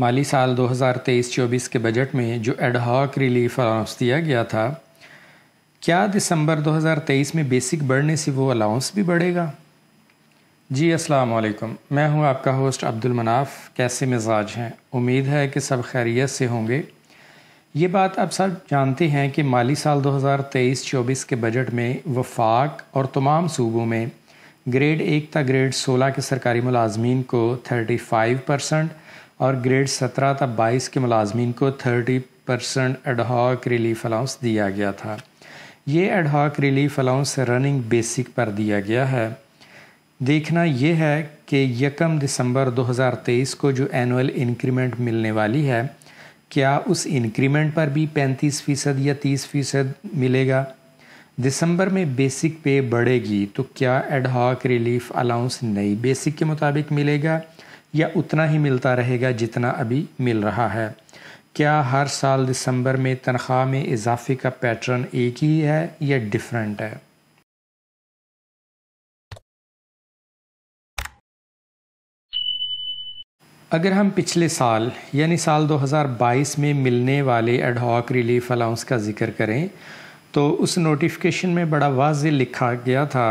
माली साल 2023-24 के बजट में जो एडहॉक रिलीफ अलाउंस दिया गया था क्या दिसंबर 2023 में बेसिक बढ़ने से वो अलाउंस भी बढ़ेगा जी अस्सलाम वालेकुम मैं हूं आपका होस्ट अब्दुल मनाफ कैसे मिजाज हैं उम्मीद है कि सब खैरियत से होंगे ये बात आप सब जानते हैं कि माली साल 2023-24 के बजट में वफाक और तमाम सूबों में ग्रेड एक तक ग्रेड सोलह के सरकारी मुलाजमीन को फाइव परसेंट और ग्रेड सत्रह तक बाईस के मुलाजमीन को thirty percent ad hoc relief allowance दिया गया था ये ad hoc relief allowance running basic पर दिया गया है देखना यह है कि यकम दिसंबर 2023 को जो एनुअल इंक्रीमेंट मिलने वाली है क्या उस इंक्रीमेंट पर भी 35 फ़ीसद या 30 फ़ीसद मिलेगा दिसंबर में बेसिक पे बढ़ेगी तो क्या एडहॉक रिलीफ अलाउंस नई बेसिक के मुताबिक मिलेगा या उतना ही मिलता रहेगा जितना अभी मिल रहा है क्या हर साल दिसंबर में तनख्वाह में इजाफे का पैटर्न एक ही है या डिफरेंट है अगर हम पिछले साल यानी साल 2022 में मिलने वाले एडहॉक रिलीफ अलाउंस का जिक्र करें तो उस नोटिफिकेशन में बड़ा वाज लिखा गया था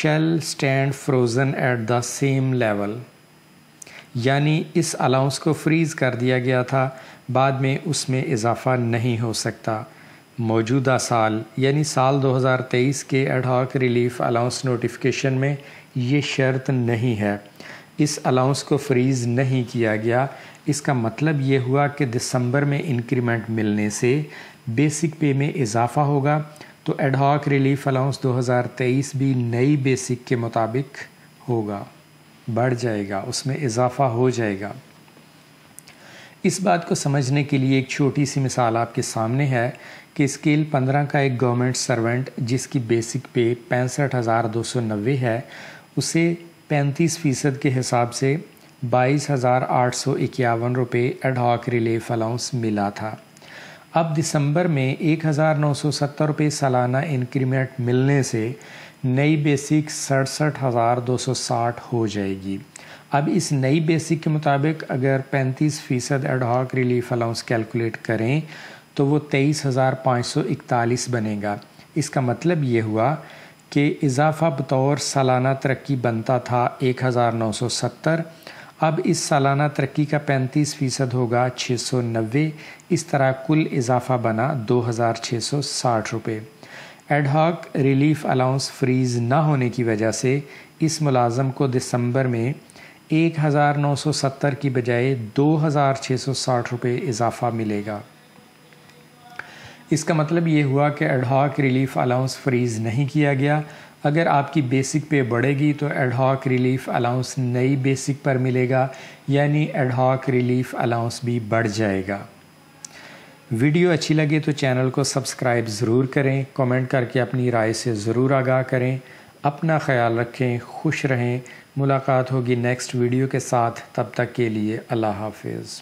shall stand frozen at the same level यानी इस अलाउंस को फ्रीज़ कर दिया गया था बाद में उसमें इजाफा नहीं हो सकता मौजूदा साल यानी साल 2023 के एडहॉक रिलीफ अलाउंस नोटिफिकेशन में ये शर्त नहीं है इस अलाउंस को फ्रीज़ नहीं किया गया इसका मतलब ये हुआ कि दिसंबर में इंक्रीमेंट मिलने से बेसिक पे में इजाफा होगा तो एडहॉक रिलीफ अलाउंस 2023 भी नई बेसिक के मुताबिक होगा बढ़ जाएगा उसमें इजाफा हो जाएगा इस बात को समझने के लिए एक छोटी सी मिसाल आपके सामने है कि स्केल 15 का एक गवर्नमेंट सर्वेंट जिसकी बेसिक पे पैंसठ हज़ार दो सौ नब्बे है उसे पैंतीस फ़ीसद के हिसाब से बाईस हज़ार आठ सौ इक्यावन रुपये एडहॉक रिलीफ अलाउंस मिला था अब दिसंबर में एक हज़ार नौ सौ सत्तर रुपये सालाना इंक्रीमेंट मिलने से नई बेसिक सड़सठ हज़ार दो सौ साठ हो जाएगी अब इस नई बेसिक के मुताबिक अगर पैंतीस फ़ीसद एडहॉक रिलीफ अलाउंस कैलकुलेट करें तो वो तेईस हज़ार पाँच सौ इकतालीस बनेगा इसका मतलब ये हुआ कि इजाफा बतौर सालाना तरक्की बनता था एक हज़ार नौ सौ सत्तर अब इस सालाना तरक्की का पैंतीस फ़ीसद होगा छः सौ नब्बे इस तरह कुल इजाफा बना दो हज़ार छः सौ साठ रुपये एडहॉक रिलीफ अलाउंस फ्रीज ना होने की वजह से इस मुलाजम को दिसंबर में 1970 की बजाय 2660 रुपये इजाफा मिलेगा इसका मतलब ये हुआ कि एडहॉक रिलीफ अलाउंस फ्रीज नहीं किया गया अगर आपकी बेसिक पे बढ़ेगी तो एडहॉक रिलीफ अलाउंस नई बेसिक पर मिलेगा यानी एडहॉक रिलीफ अलाउंस भी बढ़ जाएगा वीडियो अच्छी लगे तो चैनल को सब्सक्राइब ज़रूर करें कमेंट करके अपनी राय से ज़रूर आगाह करें अपना ख्याल रखें खुश रहें मुलाकात होगी नेक्स्ट वीडियो के साथ तब तक के लिए अल्लाह हाफिज़